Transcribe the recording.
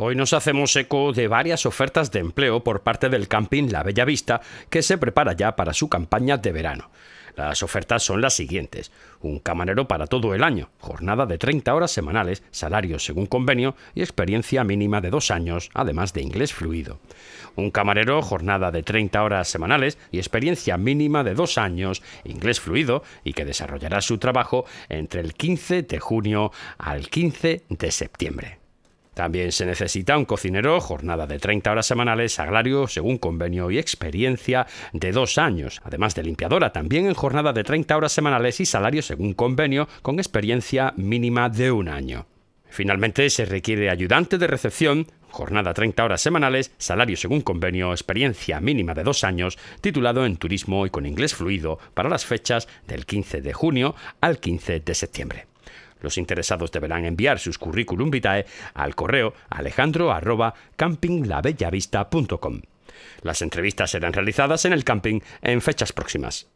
Hoy nos hacemos eco de varias ofertas de empleo por parte del camping La Bella Vista, que se prepara ya para su campaña de verano. Las ofertas son las siguientes. Un camarero para todo el año, jornada de 30 horas semanales, salario según convenio y experiencia mínima de dos años, además de inglés fluido. Un camarero, jornada de 30 horas semanales y experiencia mínima de dos años, inglés fluido y que desarrollará su trabajo entre el 15 de junio al 15 de septiembre. También se necesita un cocinero, jornada de 30 horas semanales, salario según convenio y experiencia de dos años, además de limpiadora, también en jornada de 30 horas semanales y salario según convenio con experiencia mínima de un año. Finalmente, se requiere ayudante de recepción, jornada 30 horas semanales, salario según convenio, experiencia mínima de dos años, titulado en turismo y con inglés fluido para las fechas del 15 de junio al 15 de septiembre. Los interesados deberán enviar sus currículum vitae al correo alejandro.campinglabellaVista.com. Las entrevistas serán realizadas en el camping en fechas próximas.